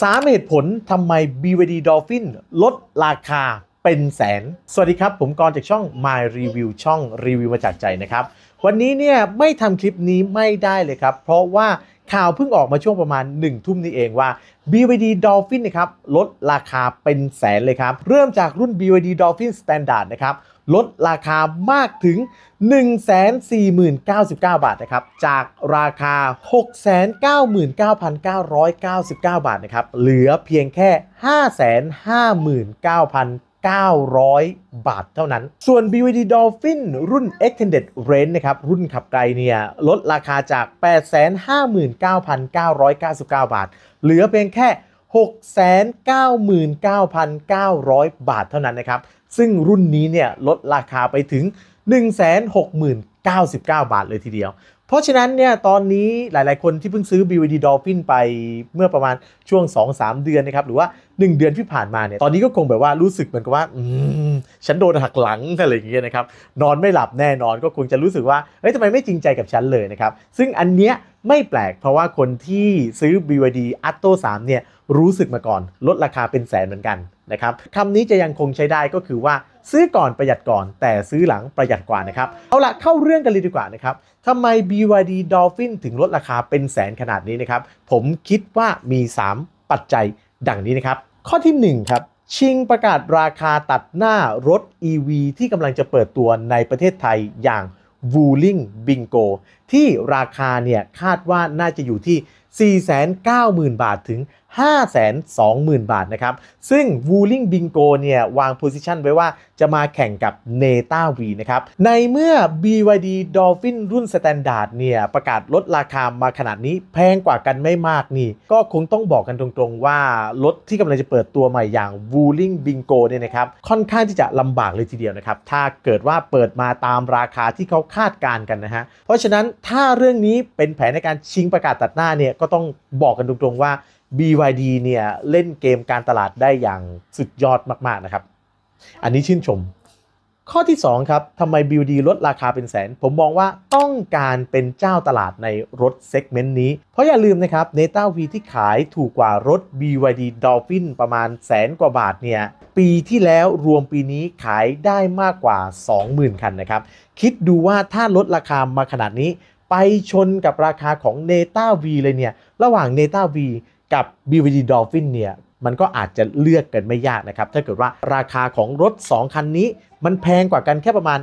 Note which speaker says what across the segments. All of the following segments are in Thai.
Speaker 1: สามเหตุผลทำไม BVD Dolphin ลดราคาเป็นแสน สวัสดีครับผมกรจากช่อง My Review ช่องรีวิวมาจากใจนะครับ วันนี้เนี่ยไม่ทำคลิปนี้ไม่ได้เลยครับ เพราะว่าข่าวเพิ่งออกมาช่วงประมาณ 1 ทุ่มนี่เองว่า BYD Dolphin นะครับ ลดราคาเป็นแสนเลย ครับ เริ่มจากรุ่น BYD Dolphin Standard นะครับลดราคามากถึง 140,099 บาท นะครับ จากราคา699,999 บาท นะครับ เหลือเพียงแค่ 559,999 900 บาทเท่านั้น ส่วน BYD Dolphin รุ่น Extended Range นะครับ รุ่นขับไกลเนี่ย ลดราคาจาก 859,999 บาท เหลือเพียงแค่ 699,900 บาทเท่านั้นนะครับ ซึ่งรุ่นนี้เนี่ย ลดราคาไปถึง 169,099บาทเลยทีเดียวเพราะฉะนั้นเนี่ยตอนนี้หลายๆ คนที่เพิ่งซื้อ BVD Dolphin ไปเมื่อประมาณช่วง 2-3 เดือนนะครับหรือว่า 1 เดือนที่ผ่านมาเนี่ยตอนนี้ก็คงแบบว่ารู้สึกเหมือนกับว่าฉันโดนหักหลังอะไรอย่างเงี้ยนะครับนอนไม่หลับแน่นอนก็คงจะรู้สึกว่าเฮ้ยทำไมไม่จริงใจกับฉันเลยนะครับ ซึ่งอันเนี้ยไม่แปลกเพราะว่าคนที่ซื้อ BYD a t t o 3เนี่ยรู้สึกมาก่อน ลดราคาเป็นแสนเหมือนกันนะครับคำนี้จะยังคงใช้ได้ก็คือว่าซื้อก่อนประหยัดก่อน แต่ซื้อหลังประหยัดกว่านะครับเอาละเข้าเรื่องกันเลยดีกว่านะครับทำไม BYD Dolphin ถึงลดราคาเป็นแสนขนาดนี้นะครับ ผมคิดว่ามี 3 ปัจจัยดังนี้นะครับข้อที่1ครับชิงประกาศราคาตัดหน้ารถ EV ที่กำลังจะเปิดตัวในประเทศไทยอย่าง Wuling Bingo ที่ราคาเนี่ย คาดว่าน่าจะอยู่ที่490,000 บาทถึง 520,000 บาทนะครับซึ่ง w ูล l i n g Bingo เนี่ยวางโพสิชันไว้ว่าจะมาแข่งกับ n e t a V นะครับในเมื่อ BYD Dolphin รุ่น Standard เนี่ยประกาศลดราคามาขนาดนี้ แพงกว่ากันไม่มากนี่ ก็คงต้องบอกกันตรงๆ ว่ารถที่กำลังจะเปิดตัวใหม่อย่าง w ูล l i n g Bingo เนี่ยนะครับค่อนข้างที่จะลำบากเลยทีเดียวนะครับถ้าเกิดว่าเปิดมาตามราคาที่เขาคาดการกันนะฮะเพราะฉะนั้นถ้าเรื่องนี้เป็นแผนในการชิงประกาศตัดหน้าเนี่ยก็ต้องบอกกันตรงๆว่า BYD เนี่ยเล่นเกมการตลาดได้อย่างสุดยอดมากๆนะครับ อันนี้ชื่นชม ข้อที่2ครับทำไม BYD ลดราคาเป็นแสน ผมมองว่าต้องการเป็นเจ้าตลาดในรถเซกเมนต์นี้เพราะอย่าลืมนะครับ n e t a V ที่ขายถูกกว่ารถ BYD Dolphin ประมาณแสนกว่าบาทเนี่ย ปีที่แล้วรวมปีนี้ขายได้มากกว่า 20,000คันนะครับคิดดูว่าถ้าลดราคามาขนาดนี้ไปชนกับราคาของ n e t a V เลยเนี่ย ระหว่าง n e t a V กับ BVD Dolphin เนี่ย มันก็อาจจะเลือกกันไม่ยากนะครับ ถ้าเกิดว่าราคาของรถ 2 คันนี้ มันแพงกว่ากันแค่ประมาณ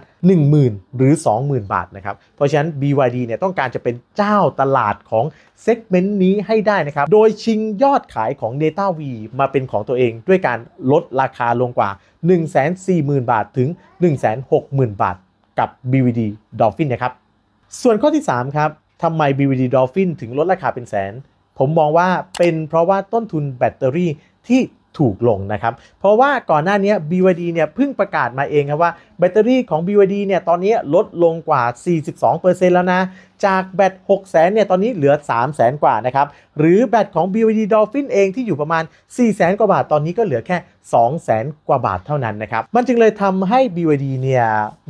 Speaker 1: 10,000หรือ20,000 บาทนะครับ เพราะฉะนั้น BYD เนี่ย ต้องการจะเป็นเจ้าตลาดของเซกเมนต์นี้ให้ได้นะครับ โดยชิงยอดขายของ Data V มาเป็นของตัวเองด้วยการลดราคาลงกว่า140,000บาทถึง160,000บาทกับ BVD Dolphin นะครับส่วนข้อที่ 3 ครับ ทำไม BVD Dolphin ถึงลดราคาเป็นแสน ผมมองว่าเป็นเพราะว่าต้นทุนแบตเตอรี่ที่ถูกลงนะครับ เพราะว่าก่อนหน้านี้ BYD เนี่ยเพิ่งประกาศมาเองครับว่าแบตเตอรี่ของ BYD เนี่ยตอนนี้ลดลงกว่า 42%แล้วนะจากแบต6 0 0 0 0เนี่ยตอนนี้เหลือ 3 0 0 0 0 0กว่านะครับ หรือแบตของ BYD Dolphin เองที่อยู่ประมาณ4 0 0 0 0กว่าบาทตอนนี้ก็เหลือแค่ 2 0 0 0 0 0กว่าบาทเท่านั้นนะครับ มันจึงเลยทำให้ BYD เนี่ย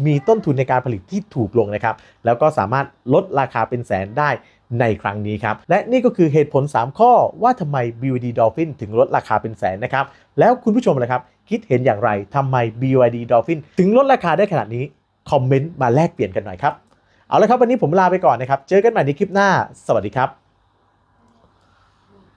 Speaker 1: มีต้นทุนในการผลิตที่ถูกลงนะครับ แล้วก็สามารถลดราคาเป็นแสนได้ในครั้งนี้ครับ และนี่ก็คือเหตุผล 3 ข้อว่าทำไม BYD Dolphin ถึงลดราคาเป็นแสนนะครับแล้วคุณผู้ชมลยะครับคิดเห็นอย่างไรทำไม BYD Dolphin ถึงลดราคาได้ขนาดนี้คอมเมนต์มาแลกเปลี่ยนกันหน่อยครับเอาละครับ วันนี้ผมลาไปก่อนนะครับ เจอกันใหม่ในคลิปหน้า สวัสดีครับ